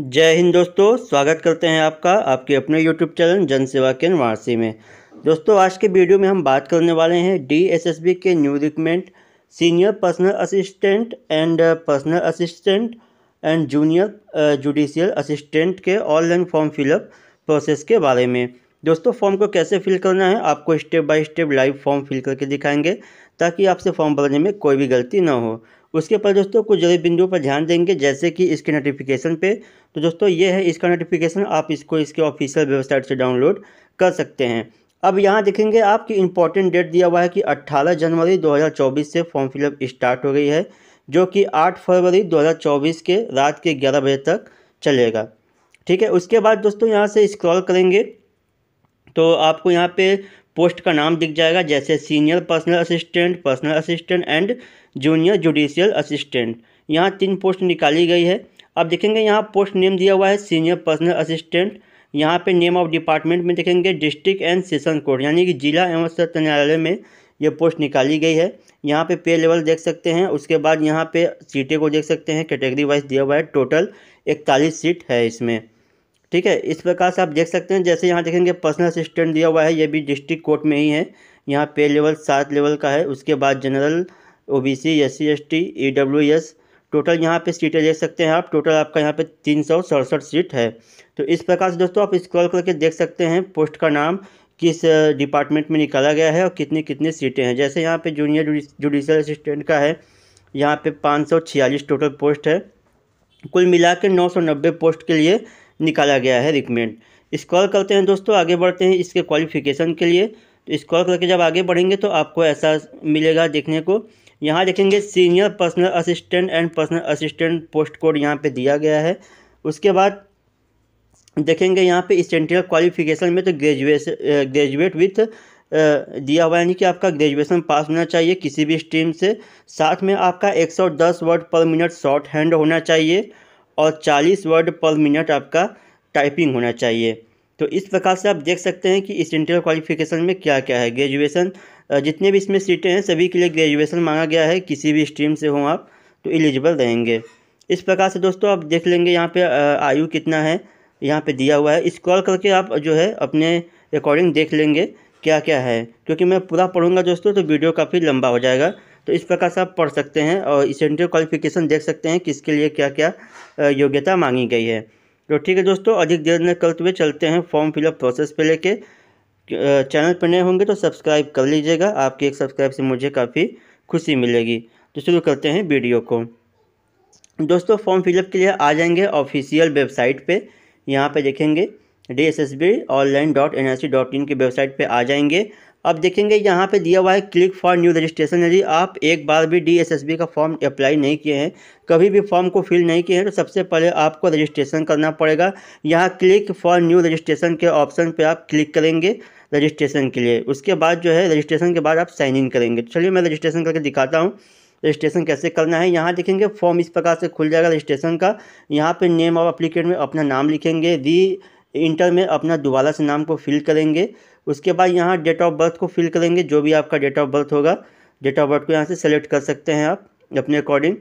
जय हिंद दोस्तों स्वागत करते हैं आपका आपके अपने यूट्यूब चैनल जनसेवा केंद्र वाराणसी में दोस्तों आज के वीडियो में हम बात करने वाले हैं डी के new recruitment senior personal assistant and personal assistant and junior judicial assistant के ऑनलाइन फॉर्म फिलअप प्रोसेस के बारे में दोस्तों फॉर्म को कैसे फिल करना है आपको step by step live form fill करके दिखाएंगे ताकि आपसे फॉर्म भरने में कोई भी गलती ना हो उसके बाद दोस्तों कुछ जरूरी बिंदुओं पर ध्यान देंगे जैसे कि इसके नोटिफिकेशन पे तो दोस्तों ये है इसका नोटिफिकेशन आप इसको इसके ऑफिशियल वेबसाइट से डाउनलोड कर सकते हैं अब यहाँ देखेंगे आपकी इंपॉर्टेंट डेट दिया हुआ है कि 18 जनवरी 2024 से फॉर्म फिलअप स्टार्ट हो गई है जो कि 8 फरवरी 2024 के रात के 11 बजे तक चलेगा ठीक है उसके बाद दोस्तों यहाँ से स्क्रॉल करेंगे तो आपको यहाँ पे पोस्ट का नाम दिख जाएगा जैसे senior personal assistant personal assistant and junior judicial assistant यहाँ तीन पोस्ट निकाली गई है अब देखेंगे यहाँ पोस्ट नेम दिया हुआ है सीनियर पर्सनल असिस्टेंट यहाँ पे नेम ऑफ डिपार्टमेंट में देखेंगे डिस्ट्रिक्ट एंड सेशन कोर्ट यानी कि जिला एवं सत्र न्यायालय में ये पोस्ट निकाली गई है यहाँ पे पे लेवल देख सकते हैं उसके बाद यहाँ पे सीटें को देख सकते हैं कैटेगरी वाइज दिया हुआ है टोटल इकतालीस सीट है इसमें ठीक है इस प्रकार से आप देख सकते हैं जैसे यहाँ देखेंगे पर्सनल असिस्टेंट दिया हुआ है ये भी डिस्ट्रिक्ट कोर्ट में ही है यहाँ पे लेवल सात लेवल का है उसके बाद general O B C S C S T E W S total यहाँ पे सीटें देख सकते हैं आप टोटल आपका यहाँ पे तीन सौ सड़सठ सीट है तो इस प्रकार से दोस्तों आप स्क्रॉल करके देख सकते हैं पोस्ट का नाम किस डिपार्टमेंट में निकाला गया है और कितनी कितनी सीटें हैं जैसे यहाँ पे जूनियर जुडिशल असिस्टेंट का है यहाँ पे पाँच सौ छियालीस टोटल पोस्ट है कुल मिला के नौ सौ नब्बे पोस्ट के लिए निकाला गया है रिकमेंड स्क्रॉल करते हैं दोस्तों आगे बढ़ते हैं इसके क्वालिफिकेशन के लिए तो स्क्रॉल करके जब आगे बढ़ेंगे तो आपको ऐसा मिलेगा देखने को यहाँ देखेंगे senior personal assistant and personal assistant post code यहाँ पे दिया गया है उसके बाद देखेंगे यहाँ पे स्टेंटियल क्वालिफिकेशन में तो ग्रेजुएशन ग्रेजुएट विथ दिया हुआ यानी कि आपका ग्रेजुएशन पास होना चाहिए किसी भी स्ट्रीम से साथ में आपका एक वर्ड पर मिनट शॉर्ट हैंड होना चाहिए और चालीस वर्ड पर मिनट आपका टाइपिंग होना चाहिए तो इस प्रकार से आप देख सकते हैं कि स्टेंटियल क्वालिफिकेशन में क्या क्या है ग्रेजुएशन जितने भी इसमें सीटें हैं सभी के लिए ग्रेजुएशन मांगा गया है किसी भी स्ट्रीम से हों आप तो एलिजिबल रहेंगे इस प्रकार से दोस्तों आप देख लेंगे यहाँ पे आयु कितना है यहाँ पे दिया हुआ है कॉल करके आप जो है अपने अकॉर्डिंग देख लेंगे क्या क्या है क्योंकि मैं पूरा पढ़ूंगा दोस्तों तो वीडियो काफ़ी लंबा हो जाएगा तो इस प्रकार से आप पढ़ सकते हैं और इंटरव्यू क्वालिफिकेशन देख सकते हैं किसके लिए क्या क्या योग्यता मांगी गई है तो ठीक है दोस्तों अधिक देर न करते हुए चलते हैं फॉर्म फिलअप प्रोसेस पे लेके चैनल पर नए होंगे तो सब्सक्राइब कर लीजिएगा आपके एक सब्सक्राइब से मुझे काफ़ी खुशी मिलेगी तो शुरू करते हैं वीडियो को दोस्तों फॉर्म फिलअप के लिए आ जाएंगे ऑफिशियल वेबसाइट पे यहाँ पे देखेंगे D S S B online dot N I C dot in की वेबसाइट पे आ जाएंगे अब देखेंगे यहाँ पे दिया हुआ है क्लिक फॉर न्यू रजिस्ट्रेशन यदि आप एक बार भी डीएसएसबी का फॉर्म अप्लाई नहीं किए हैं कभी भी फॉर्म को फिल नहीं किए हैं तो सबसे पहले आपको रजिस्ट्रेशन करना पड़ेगा यहाँ क्लिक फॉर न्यू रजिस्ट्रेशन के ऑप्शन पे आप क्लिक करेंगे रजिस्ट्रेशन के लिए उसके बाद जो है रजिस्ट्रेशन के बाद आप साइन इन करेंगे तो चलिए मैं रजिस्ट्रेशन करके दिखाता हूँ रजिस्ट्रेशन कैसे करना है यहाँ देखेंगे फॉर्म इस प्रकार से खुल जाएगा रजिस्ट्रेशन का यहाँ पर नेम ऑफ अप्लीकेट में अपना नाम लिखेंगे री इंटर में अपना दोबारा से नाम को फिल करेंगे उसके बाद यहाँ डेट ऑफ बर्थ को फिल करेंगे जो भी आपका डेट ऑफ बर्थ होगा डेट ऑफ बर्थ को यहाँ से सेलेक्ट कर सकते हैं आप अपने अकॉर्डिंग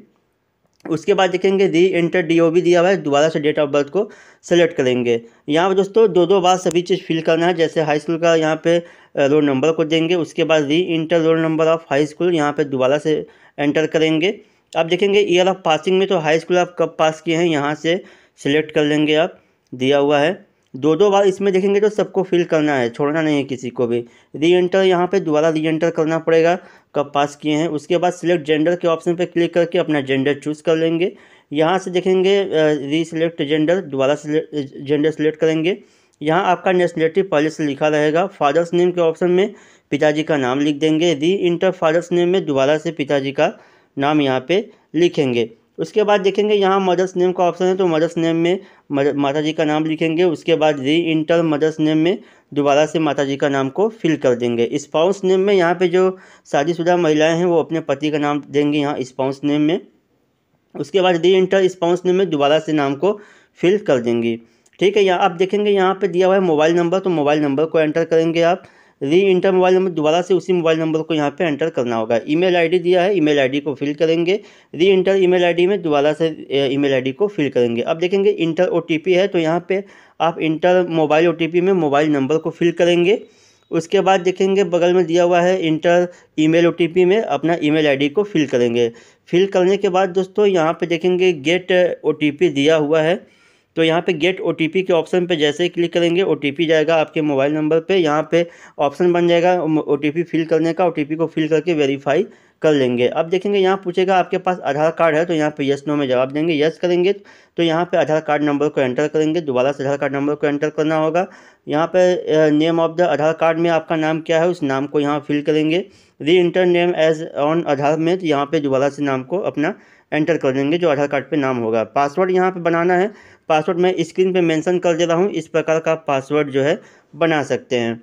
उसके बाद देखेंगे री एंटर डी ओ भी दिया हुआ है दोबारा से डेट ऑफ बर्थ को सेलेक्ट करेंगे यहाँ पर दोस्तों दो दो बार सभी चीज़ फिल करना है जैसे हाई स्कूल का यहाँ पे रोल नंबर को देंगे उसके बाद re enter roll number of high school यहाँ पे दोबारा से एंटर करेंगे आप देखेंगे ईयर ऑफ पासिंग में तो हाई स्कूल आप कब पास किए हैं यहाँ से सिलेक्ट कर लेंगे आप दिया हुआ है दो दो बार इसमें देखेंगे तो सबको फिल करना है छोड़ना नहीं है किसी को भी री एंटर यहाँ पर दोबारा री एंटर करना पड़ेगा कब पास किए हैं उसके बाद सिलेक्ट जेंडर के ऑप्शन पर क्लिक करके अपना जेंडर चूज़ कर लेंगे यहाँ से देखेंगे री सिलेक्ट जेंडर दोबारा जेंडर सिलेक्ट करेंगे यहाँ आपका नेशनलिटी पहले से लिखा रहेगा फादर्स नेम के ऑप्शन में पिताजी का नाम लिख देंगे री इंटर फादर्स नेम में दोबारा से पिताजी का नाम यहाँ पर लिखेंगे उसके बाद देखेंगे यहाँ मदर्स नेम का ऑप्शन है तो मदर्स नेम में माता जी का नाम लिखेंगे उसके बाद री इंटर मदर्स नेम में दोबारा से माता जी का नाम को फिल कर देंगे स्पाउस नेम में यहाँ पे जो शादीशुदा महिलाएं हैं वो अपने पति का नाम देंगे यहाँ स्पाउस नेम में उसके बाद री इंटर स्पाउस नेम में दोबारा से नाम को फिल कर देंगी ठीक है यहाँ आप देखेंगे यहाँ पर दिया हुआ है मोबाइल नंबर तो मोबाइल नंबर को एंटर करेंगे आप री इंटर मोबाइल नंबर दोबारा से उसी मोबाइल नंबर को यहाँ पे एंटर करना होगा ईमेल आईडी दिया है ईमेल आईडी को फिल करेंगे री इंटर ईमेल आईडी में दोबारा से ईमेल आईडी को फिल करेंगे अब देखेंगे इंटर ओटीपी है तो यहाँ पे आप इंटर मोबाइल ओटीपी में मोबाइल नंबर को फिल करेंगे उसके बाद देखेंगे बगल में दिया हुआ है इंटर ईमेल ओटीपी में अपना ईमेल आईडी को फिल करेंगे फिल करने के बाद दोस्तों यहाँ पे देखेंगे गेट ओटीपी दिया हुआ है तो यहाँ पे गेट ओ के ऑप्शन पे जैसे ही क्लिक करेंगे ओ जाएगा आपके मोबाइल नंबर पे यहाँ पे ऑप्शन बन जाएगा ओ फिल करने का ओ को फिल करके वेरीफाई कर लेंगे अब देखेंगे यहाँ पूछेगा आपके पास आधार कार्ड है तो यहाँ पे यस नो में जवाब देंगे यस करेंगे तो यहाँ पे आधार कार्ड नंबर को एंटर करेंगे दोबारा से आधार कार्ड नंबर को एंटर करना होगा यहाँ पे name of the Aadhaar card में आपका नाम क्या है उस नाम को यहाँ फिल करेंगे re enter name as on Aadhaar में तो यहाँ पे दोबारा से नाम को अपना एंटर कर देंगे जो आधार कार्ड पे नाम होगा पासवर्ड यहाँ पे बनाना है पासवर्ड मैं स्क्रीन पे मेंशन कर दे रहा हूँ इस प्रकार का पासवर्ड जो है बना सकते हैं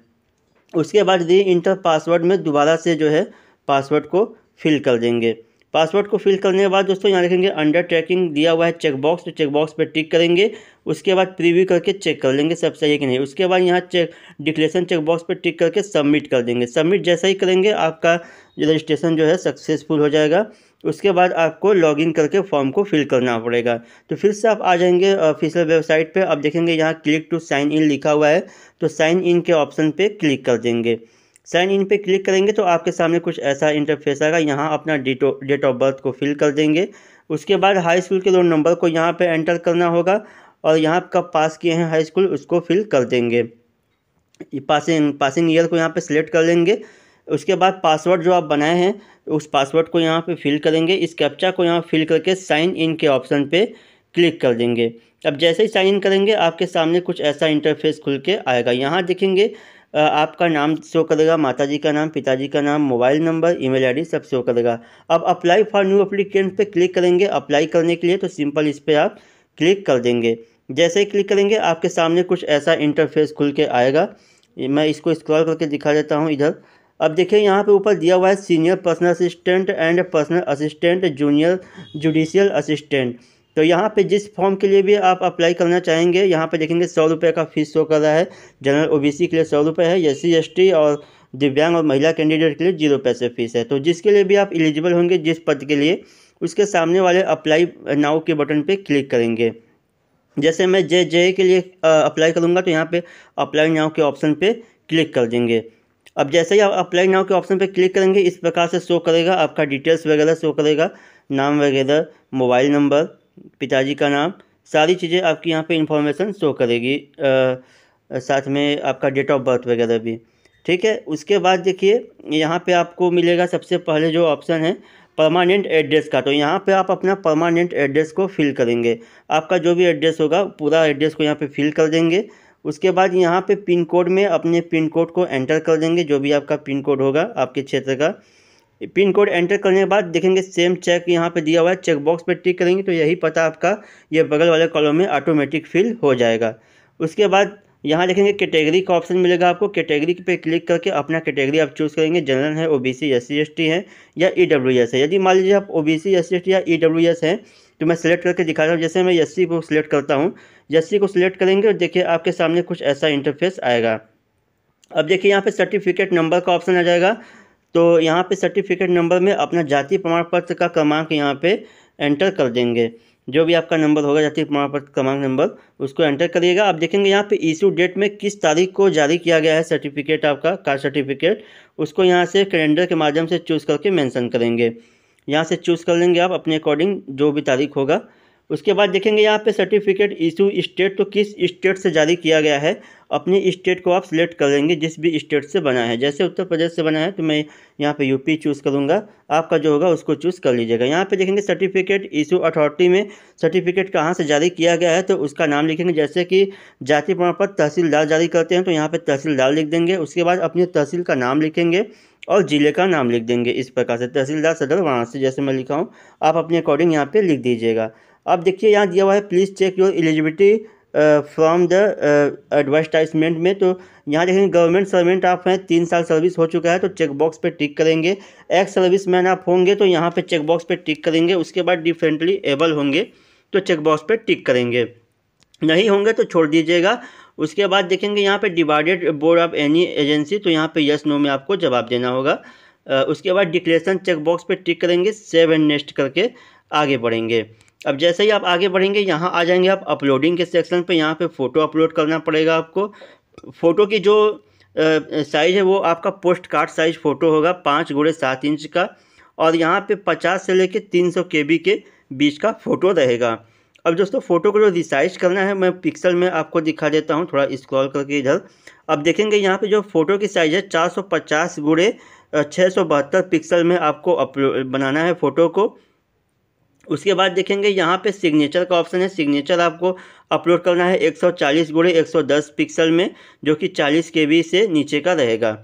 उसके बाद यदि इंटर पासवर्ड में दोबारा से जो है पासवर्ड को फिल कर देंगे पासवर्ड को फिल करने के बाद दोस्तों यहाँ देखेंगे अंडर ट्रैकिंग दिया हुआ है चेकबॉक्स तो चेकबॉक्स पर टिक करेंगे उसके बाद प्रीव्यू करके चेक कर लेंगे सब सही है कि नहीं उसके बाद यहाँ चेक डिक्लेरेशन चेकबॉक्स पर टिक करके सबमिट कर देंगे सबमिट जैसा ही करेंगे आपका रजिस्ट्रेशन जो है सक्सेसफुल हो जाएगा उसके बाद आपको लॉगिन करके फॉर्म को फिल करना पड़ेगा तो फिर से आप आ जाएंगे ऑफिशियल वेबसाइट पर आप देखेंगे यहाँ क्लिक टू साइन इन लिखा हुआ है तो साइन इन के ऑप्शन पर क्लिक कर देंगे साइन इन पे क्लिक करेंगे तो आपके सामने कुछ ऐसा इंटरफेस आएगा यहाँ अपना डेटो डेट ऑफ बर्थ को फिल कर देंगे उसके बाद हाई स्कूल के रोल नंबर को यहाँ पे एंटर करना होगा और यहाँ कब पास किए हैं हाई स्कूल उसको फिल कर देंगे पासिंग पासिंग ईयर को यहाँ पे सिलेक्ट कर लेंगे उसके बाद पासवर्ड जो आप बनाए हैं उस पासवर्ड को यहाँ पर फिल करेंगे इस कैप्चा को यहाँ फिल करके साइन इन के ऑप्शन पर क्लिक कर देंगे अब जैसे ही साइन इन करेंगे आपके सामने कुछ ऐसा इंटरफेस खुल के आएगा यहाँ देखेंगे आपका नाम शो करेगा माता जी का नाम पिताजी का नाम मोबाइल नंबर ईमेल आईडी सब शो करेगा अब अप्लाई फॉर न्यू अप्लीकेंट पे क्लिक करेंगे अप्लाई करने के लिए तो सिंपल इस पर आप क्लिक कर देंगे जैसे ही क्लिक करेंगे आपके सामने कुछ ऐसा इंटरफेस खुल के आएगा मैं इसको स्क्रॉल करके दिखा देता हूँ इधर अब देखिए यहाँ पे ऊपर दिया हुआ है senior personal assistant and personal assistant junior judicial assistant तो यहाँ पे जिस फॉर्म के लिए भी आप अप्लाई करना चाहेंगे यहाँ पे देखेंगे सौ रुपये का फीस शो कर रहा है जनरल ओबीसी के लिए सौ रुपये है एस सी और दिव्यांग और महिला कैंडिडेट के लिए जीरो पैसे फीस है तो जिसके लिए भी आप एलिजिबल होंगे जिस पद के लिए उसके सामने वाले अप्लाई नाउ के बटन पर क्लिक करेंगे जैसे मैं जे जे के लिए अप्लाई करूँगा तो यहाँ पर अप्लाई नाव के ऑप्शन पर क्लिक कर देंगे अब जैसे ही आप अप्लाई नाव के ऑप्शन पर क्लिक करेंगे इस प्रकार से शो करेगा आपका डिटेल्स वगैरह शो करेगा नाम वगैरह मोबाइल नंबर पिताजी का नाम सारी चीज़ें आपकी यहाँ पे इंफॉर्मेशन शो करेगी आ, साथ में आपका डेट ऑफ बर्थ वगैरह भी ठीक है उसके बाद देखिए यहाँ पे आपको मिलेगा सबसे पहले जो ऑप्शन है परमानेंट एड्रेस का तो यहाँ पे आप अपना परमानेंट एड्रेस को फिल करेंगे आपका जो भी एड्रेस होगा पूरा एड्रेस को यहाँ पे फिल कर देंगे उसके बाद यहाँ पे पिन कोड में अपने पिन कोड को एंटर कर देंगे जो भी आपका पिन कोड होगा आपके क्षेत्र का पिन कोड एंटर करने के बाद देखेंगे सेम चेक यहाँ पे दिया हुआ है चेकबॉक्स पर टिक करेंगे तो यही पता आपका ये बगल वाले कॉलम में ऑटोमेटिक फिल हो जाएगा उसके बाद यहाँ देखेंगे कैटेगरी का ऑप्शन मिलेगा आपको कैटेगरी पे क्लिक करके अपना कैटेगरी आप चूज़ करेंगे जनरल है ओबीसी एससी एसटी है या ई है यदि मान लीजिए आप ओबीसी एससी या ईडब्ल्यू है तो मैं सिलेक्ट करके दिखा रहा हूँ जैसे मैं एस को सिलेक्ट करता हूँ एस को सिलेक्ट करेंगे और देखिए आपके सामने कुछ ऐसा इंटरफेस आएगा अब देखिए यहाँ पे सर्टिफिकेट नंबर का ऑप्शन आ जाएगा तो यहाँ पे सर्टिफिकेट नंबर में अपना जाति प्रमाण पत्र का क्रमांक यहाँ पे एंटर कर देंगे जो भी आपका नंबर होगा जाति प्रमाण पत्र क्रमांक नंबर उसको एंटर करिएगा आप देखेंगे यहाँ पे इशू डेट में किस तारीख को जारी किया गया है सर्टिफिकेट आपका कास्ट सर्टिफिकेट उसको यहाँ से कैलेंडर के माध्यम से चूज़ करके मैंसन करेंगे यहाँ से चूज़ कर लेंगे आप अपने अकॉर्डिंग जो भी तारीख होगा उसके बाद देखेंगे यहाँ पे सर्टिफिकेट इशू स्टेट तो किस स्टेट से जारी किया गया है अपने स्टेट को आप सिलेक्ट कर लेंगे जिस भी स्टेट से बना है जैसे उत्तर प्रदेश से बना है तो मैं यहाँ पे यूपी चूज़ करूँगा आपका जो होगा उसको चूज़ कर लीजिएगा यहाँ पे देखेंगे सर्टिफिकेट इशू अथॉरिटी में सर्टिफिकेट कहाँ से जारी किया गया है तो उसका नाम लिखेंगे जैसे कि जाति प्रमाण पत्र तहसीलदार जारी करते हैं तो यहाँ पर तहसीलदार लिख देंगे उसके बाद अपनी तहसील का नाम लिखेंगे और ज़िले का नाम लिख देंगे इस प्रकार से तहसीलदार सदर वहाँ से जैसे मैं लिखा हूँ आप अपने अकॉर्डिंग यहाँ पर लिख दीजिएगा अब देखिए यहाँ दिया हुआ है please check your eligibility from the advertisement में तो यहाँ देखेंगे गवर्नमेंट सर्वेंट आप हैं तीन साल सर्विस हो चुका है तो चेक बॉक्स पे टिक करेंगे एक्स सर्विस मैन आप होंगे तो यहाँ पे चेक बॉक्स पे टिक करेंगे उसके बाद डिफरेंटली एबल होंगे तो चेक बॉक्स पे टिक करेंगे नहीं होंगे तो छोड़ दीजिएगा उसके बाद देखेंगे यहाँ पर divided board of any agency तो यहाँ पर यस नो में आपको जवाब देना होगा uh, उसके बाद डिक्लेरेशन चेक बॉक्स टिक करेंगे सेव एंड नेक्स्ट करके आगे बढ़ेंगे अब जैसे ही आप आगे बढ़ेंगे यहाँ आ जाएंगे आप अपलोडिंग के सेक्शन पे यहाँ पे फ़ोटो अपलोड करना पड़ेगा आपको फ़ोटो की जो साइज़ है वो आपका पोस्ट कार्ड साइज़ फ़ोटो होगा पाँच गुड़े सात इंच का और यहाँ पे पचास से लेके तीन सौ के बी के बीच का फ़ोटो रहेगा अब दोस्तों फ़ोटो को जो रिसाइज करना है मैं पिक्सल में आपको दिखा देता हूँ थोड़ा स्क्रॉल करके इधर अब देखेंगे यहाँ पर जो फ़ोटो की साइज़ है चार सौ पचास गुड़े छः सौ बहत्तर पिक्सल में आपको अपलोड बनाना है फ़ोटो को उसके बाद देखेंगे यहाँ पे सिग्नेचर का ऑप्शन है सिग्नेचर आपको अपलोड करना है 140 सौ चालीस गुड़े एक पिक्सल में जो कि 40 के से नीचे का रहेगा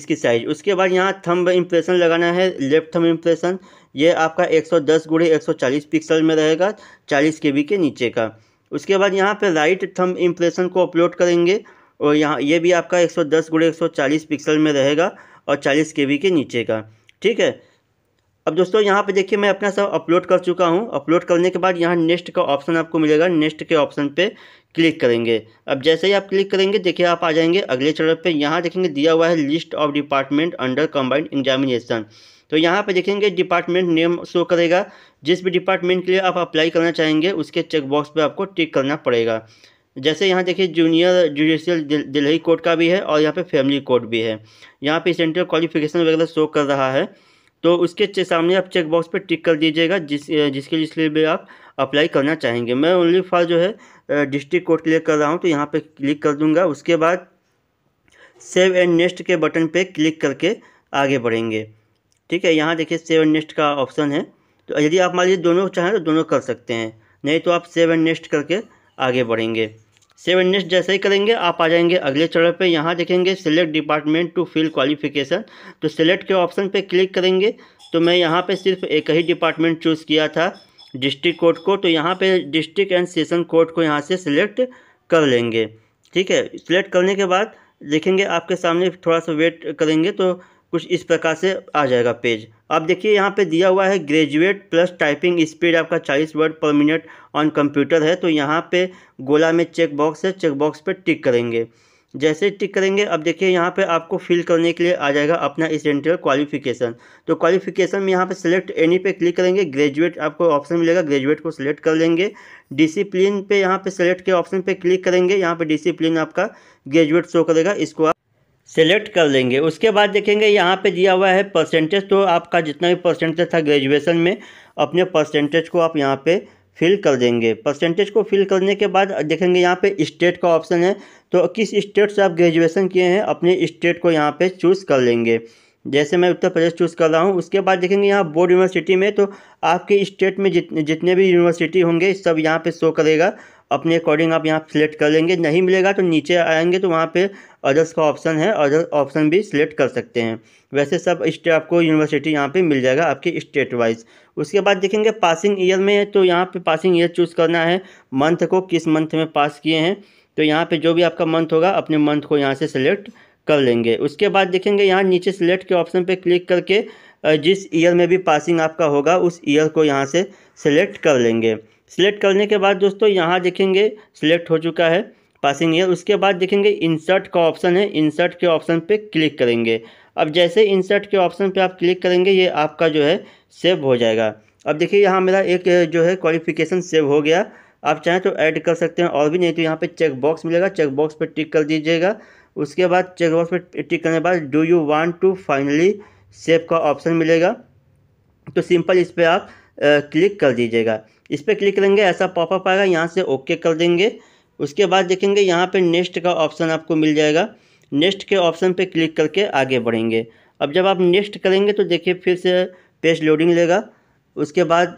इसकी साइज उसके बाद यहाँ थंब इम्प्रेशन लगाना है लेफ्ट थंब इम्प्रेशन ये आपका 110 सौ दस गुड़े एक पिक्सल में रहेगा 40 के के नीचे का उसके बाद यहाँ पे राइट थंब इम्प्रेशन को अपलोड करेंगे और यहाँ ये भी आपका एक सौ दस गुड़े एक पिक्सल में रहेगा और चालीस के के नीचे का ठीक है अब दोस्तों यहाँ पे देखिए मैं अपना सब अपलोड कर चुका हूँ अपलोड करने के बाद यहाँ नेक्स्ट का ऑप्शन आपको मिलेगा नेक्स्ट के ऑप्शन पे क्लिक करेंगे अब जैसे ही आप क्लिक करेंगे देखिए आप आ जाएंगे अगले चरण पे यहाँ देखेंगे दिया हुआ है list of department under combined examination तो यहाँ पे देखेंगे डिपार्टमेंट नेम शो करेगा जिस भी डिपार्टमेंट के लिए आप अप्लाई करना चाहेंगे उसके चेकबॉक्स पर आपको टिक करना पड़ेगा जैसे यहाँ देखिए जूनियर जुडिशियल दिल्ली कोर्ट का भी है और यहाँ पर फैमिली कोर्ट भी है यहाँ पर सेंट्रल क्वालिफिकेशन वगैरह शो कर रहा है तो उसके सामने आप चेक बॉक्स पर टिक कर दीजिएगा जिस जिसके जिसके भी आप अप्लाई करना चाहेंगे मैं ओनली फॉर जो है डिस्ट्रिक्ट कोर्ट क्लियर कर रहा हूँ तो यहाँ पर क्लिक कर दूँगा उसके बाद सेव एंड नेक्स्ट के बटन पर क्लिक करके आगे बढ़ेंगे ठीक है यहाँ देखिए सेव एंड नेक्स्ट का ऑप्शन है तो यदि आप मान लीजिए दोनों चाहें तो दोनों कर सकते हैं नहीं तो आप सेव एंड नेक्स्ट करके आगे बढ़ेंगे सेवन नेक्स्ट जैसे ही करेंगे आप आ जाएंगे अगले चरण पे यहाँ देखेंगे select department to fill qualification तो सिलेक्ट के ऑप्शन पे क्लिक करेंगे तो मैं यहाँ पे सिर्फ एक ही डिपार्टमेंट चूज़ किया था डिस्ट्रिक्ट कोर्ट को तो यहाँ पे डिस्ट्रिक्ट एंड सेशन कोर्ट को यहाँ से सिलेक्ट कर लेंगे ठीक है सिलेक्ट करने के बाद देखेंगे आपके सामने थोड़ा सा वेट करेंगे तो कुछ इस प्रकार से आ जाएगा पेज अब देखिए यहाँ पे दिया हुआ है ग्रेजुएट प्लस टाइपिंग स्पीड आपका 40 वर्ड पर मिनट ऑन कंप्यूटर है तो यहाँ पे गोला में चेक बॉक्स है चेक बॉक्स पे टिक करेंगे जैसे टिक करेंगे अब देखिए यहाँ पे आपको फिल करने के लिए आ जाएगा अपना स्टेंटियल क्वालिफिकेशन तो क्वालिफिकेशन में यहाँ पे सिलेक्ट एनी पे क्लिक करेंगे ग्रेजुएट आपको ऑप्शन मिलेगा ग्रेजुएट को सिलेक्ट कर लेंगे डिसिप्लिन पे यहाँ पे सिलेक्ट के ऑप्शन पे क्लिक करेंगे यहाँ पे डिसिप्लिन आपका ग्रेजुएट शो करेगा इसको सेलेक्ट कर लेंगे उसके बाद देखेंगे यहाँ पे दिया हुआ है परसेंटेज तो आपका जितना भी परसेंटेज था ग्रेजुएशन में अपने परसेंटेज को आप यहाँ पे फिल कर देंगे परसेंटेज को फिल करने के बाद देखेंगे यहाँ पे स्टेट का ऑप्शन है तो किस स्टेट से आप ग्रेजुएशन किए हैं अपने स्टेट को यहाँ पे चूज़ कर लेंगे जैसे मैं उत्तर प्रदेश चूज़ कर रहा हूँ उसके बाद देखेंगे यहाँ बोर्ड यूनिवर्सिटी में तो आपके स्टेट में जितने जितने भी यूनिवर्सिटी होंगे सब यहाँ पर शो करेगा अपने अकॉर्डिंग आप यहाँ सेलेक्ट कर लेंगे नहीं मिलेगा तो नीचे आएंगे तो वहाँ पे अदर्स का ऑप्शन है अदर ऑप्शन भी सिलेक्ट कर सकते हैं वैसे सब स्टेट आपको यूनिवर्सिटी यहाँ पे मिल जाएगा आपके स्टेट वाइज उसके बाद देखेंगे पासिंग ईयर में तो यहाँ पे पासिंग ईयर चूज़ करना है मंथ को किस मंथ में पास किए हैं तो यहाँ पे जो भी आपका मंथ होगा अपने मंथ को यहाँ से सिलेक्ट कर लेंगे उसके बाद देखेंगे यहाँ नीचे सिलेक्ट के ऑप्शन पर क्लिक करके जिस ईयर में भी पासिंग आपका होगा उस ईयर को यहाँ से सिलेक्ट कर लेंगे सिलेक्ट करने के बाद दोस्तों यहाँ देखेंगे सिलेक्ट हो चुका है पासिंग ईयर उसके बाद देखेंगे इंसर्ट का ऑप्शन है इंसर्ट के ऑप्शन पे क्लिक करेंगे अब जैसे इंसर्ट के ऑप्शन पे आप क्लिक करेंगे ये आपका जो है सेव हो जाएगा अब देखिए यहाँ मेरा एक जो है क्वालिफिकेशन सेव हो गया आप चाहें तो ऐड कर सकते हैं और भी नहीं तो यहाँ पर चेक बॉक्स मिलेगा चेक बॉक्स पर टिक कर दीजिएगा उसके बाद चेक बॉक्स पर टिक करने के बाद do you want to finally save का ऑप्शन मिलेगा तो सिंपल इस पर आप क्लिक कर दीजिएगा इस पर क्लिक करेंगे ऐसा पॉपअप आएगा यहाँ से ओके कर देंगे उसके बाद देखेंगे यहाँ पे नेक्स्ट का ऑप्शन आपको मिल जाएगा नेक्स्ट के ऑप्शन पे क्लिक करके आगे बढ़ेंगे अब जब आप नेक्स्ट करेंगे तो देखिए फिर से पेज लोडिंग लेगा उसके बाद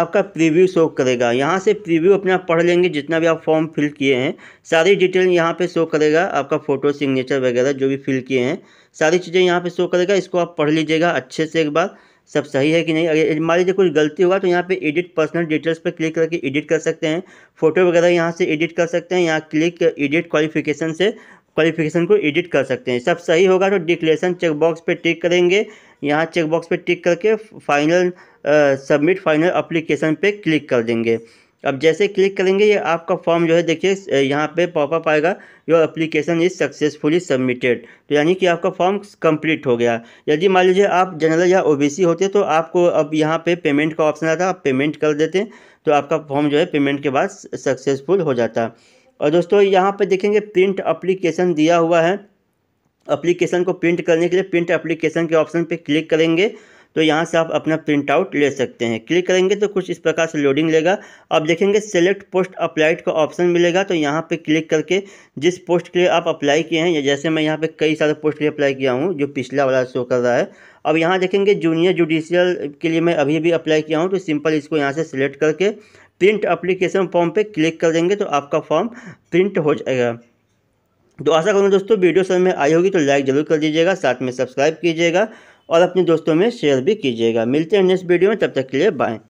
आपका प्रीव्यू शो करेगा यहाँ से प्रीव्यू अपने आप पढ़ लेंगे जितना भी आप फॉर्म फिल किए हैं सारी डिटेल यहाँ पे शो करेगा आपका फ़ोटो सिग्नेचर वगैरह जो भी फिल किए हैं सारी चीज़ें यहाँ पे शो करेगा इसको आप पढ़ लीजिएगा अच्छे से एक बार सब सही है कि नहीं अगर मान लीजिए कुछ गलती होगा तो यहाँ पे एडिट पर्सनल डिटेल्स पर क्लिक करके एडिट कर सकते हैं फोटो वगैरह यहाँ से एडिट कर सकते हैं यहाँ क्लिक एडिट क्वालिफिकेशन से क्वालिफिकेशन को एडिट कर सकते हैं सब सही होगा तो डिक्लेरेशन चेकबॉक्स पर टिक करेंगे यहाँ चेकबॉक्स पर टिक करके फाइनल सबमिट फाइनल अप्लीकेशन पर क्लिक कर देंगे अब जैसे क्लिक करेंगे ये आपका फॉर्म जो है देखिए यहाँ पे पॉपअप आएगा your application is successfully submitted तो यानी कि आपका फॉर्म कंप्लीट हो गया यदि मान लीजिए आप जनरल या ओबीसी होते तो आपको अब यहाँ पे पेमेंट का ऑप्शन आता आप पेमेंट कर देते तो आपका फॉर्म जो है पेमेंट के बाद सक्सेसफुल हो जाता और दोस्तों यहाँ पर देखेंगे प्रिंट अप्लीकेशन दिया हुआ है अप्लीकेशन को प्रिंट करने के लिए प्रिंट अप्लीकेशन के ऑप्शन पर क्लिक करेंगे तो यहाँ से आप अपना प्रिंट आउट ले सकते हैं क्लिक करेंगे तो कुछ इस प्रकार से लोडिंग लेगा अब देखेंगे सेलेक्ट पोस्ट अप्लाइड का ऑप्शन मिलेगा तो यहाँ पे क्लिक करके जिस पोस्ट के लिए आप अप्लाई किए हैं या जैसे मैं यहाँ पे कई सारे पोस्ट के लिए अप्लाई किया हूँ जो पिछला वाला शो कर रहा है अब यहाँ देखेंगे जूनियर जुडिशियल के लिए मैं अभी भी अप्लाई किया हूँ तो सिंपल इसको यहाँ से सिलेक्ट करके प्रिंट अप्लीकेशन फॉर्म पर क्लिक कर देंगे तो आपका फॉर्म प्रिंट हो जाएगा तो आशा करूँगा दोस्तों वीडियो समय में आई होगी तो लाइक ज़रूर कर दीजिएगा साथ में सब्सक्राइब कीजिएगा और अपने दोस्तों में शेयर भी कीजिएगा मिलते हैं नेक्स्ट वीडियो में तब तक के लिए बाय